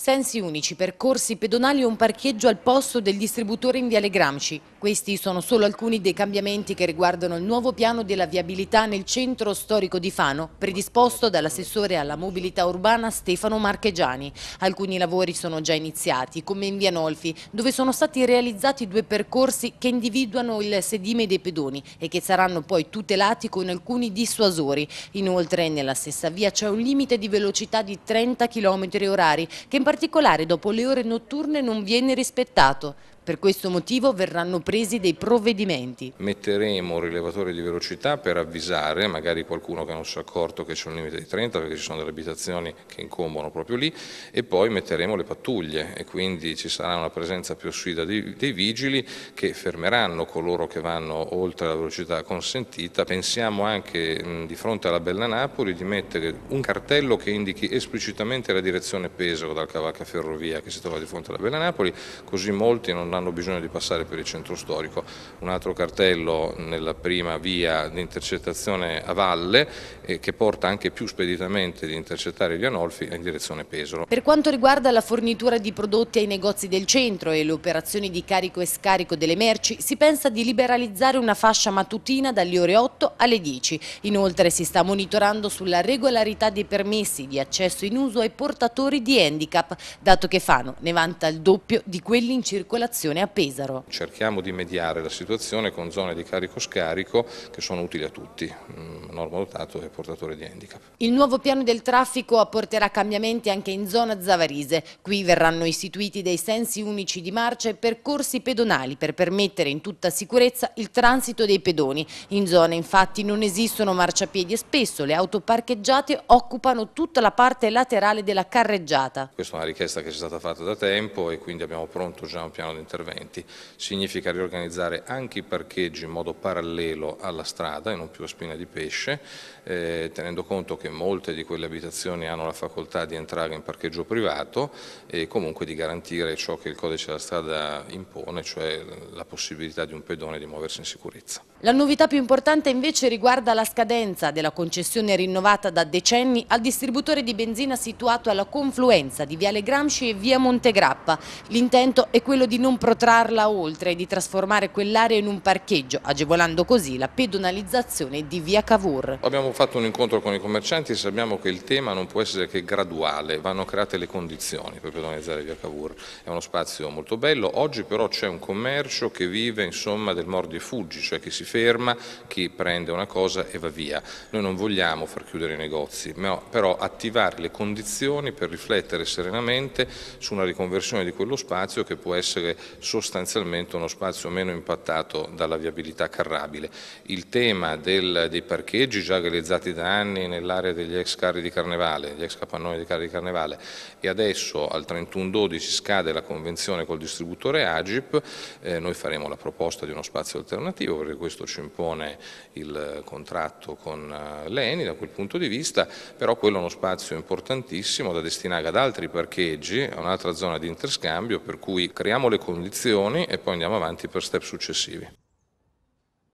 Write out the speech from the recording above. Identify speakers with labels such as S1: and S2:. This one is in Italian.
S1: Sensi unici, percorsi pedonali e un parcheggio al posto del distributore in Viale Gramsci. Questi sono solo alcuni dei cambiamenti che riguardano il nuovo piano della viabilità nel centro storico di Fano, predisposto dall'assessore alla mobilità urbana Stefano Marchegiani. Alcuni lavori sono già iniziati, come in via Nolfi, dove sono stati realizzati due percorsi che individuano il sedime dei pedoni e che saranno poi tutelati con alcuni dissuasori. Inoltre nella stessa via c'è un limite di velocità di 30 km orari, che in particolare dopo le ore notturne non viene rispettato. Per questo motivo verranno presi dei provvedimenti.
S2: Metteremo un rilevatore di velocità per avvisare magari qualcuno che non si è accorto che c'è un limite di 30 perché ci sono delle abitazioni che incombono proprio lì e poi metteremo le pattuglie e quindi ci sarà una presenza più assida dei, dei vigili che fermeranno coloro che vanno oltre la velocità consentita. Pensiamo anche di fronte alla Bella Napoli di mettere un cartello che indichi esplicitamente la direzione Pesaro dal Cavacca Ferrovia che si trova di fronte alla Bella Napoli così molti non hanno hanno bisogno di passare per il centro storico. Un altro cartello nella prima via di intercettazione a valle eh, che porta anche più speditamente di intercettare gli anolfi in direzione Pesaro. Per
S1: quanto riguarda la fornitura di prodotti ai negozi del centro e le operazioni di carico e scarico delle merci, si pensa di liberalizzare una fascia matutina dalle ore 8 alle 10. Inoltre si sta monitorando sulla regolarità dei permessi di accesso in uso ai portatori di handicap, dato che Fano ne vanta il doppio di quelli in circolazione situazione a Pesaro.
S2: Cerchiamo di mediare la situazione con zone di carico-scarico che sono utili a tutti, mm, normodotato e portatore di handicap.
S1: Il nuovo piano del traffico apporterà cambiamenti anche in zona Zavarise. Qui verranno istituiti dei sensi unici di marcia e percorsi pedonali per permettere in tutta sicurezza il transito dei pedoni. In zona infatti non esistono marciapiedi e spesso le auto parcheggiate occupano tutta la parte laterale della carreggiata.
S2: Questa è una richiesta che ci è stata fatta da tempo e quindi abbiamo pronto già un piano di intervento interventi. Significa riorganizzare anche i parcheggi in modo parallelo alla strada e non più a spina di pesce, eh, tenendo conto che molte di quelle abitazioni hanno la facoltà di entrare in parcheggio privato e comunque di garantire ciò che il codice della strada impone, cioè la possibilità di un pedone di muoversi in sicurezza.
S1: La novità più importante invece riguarda la scadenza della concessione rinnovata da decenni al distributore di benzina situato alla confluenza di Viale Gramsci e Via Montegrappa. L'intento è quello di non protrarla oltre e di trasformare quell'area in un parcheggio, agevolando così la pedonalizzazione di Via Cavour.
S2: Abbiamo fatto un incontro con i commercianti e sappiamo che il tema non può essere che graduale, vanno create le condizioni per pedonalizzare Via Cavour. È uno spazio molto bello, oggi però c'è un commercio che vive insomma, del mordi e fuggi, cioè che si ferma, chi prende una cosa e va via. Noi non vogliamo far chiudere i negozi, ma però attivare le condizioni per riflettere serenamente su una riconversione di quello spazio che può essere sostanzialmente uno spazio meno impattato dalla viabilità carrabile. Il tema del, dei parcheggi già realizzati da anni nell'area degli ex carri di Carnevale, gli ex capannoni di carri di Carnevale e adesso al 31-12 scade la convenzione col distributore Agip, eh, noi faremo la proposta di uno spazio alternativo perché questo questo ci impone il contratto con eh, l'ENI da quel punto di vista, però quello è uno spazio importantissimo da destinare ad altri parcheggi, a un'altra zona di interscambio, per cui creiamo le condizioni e poi andiamo avanti per step successivi.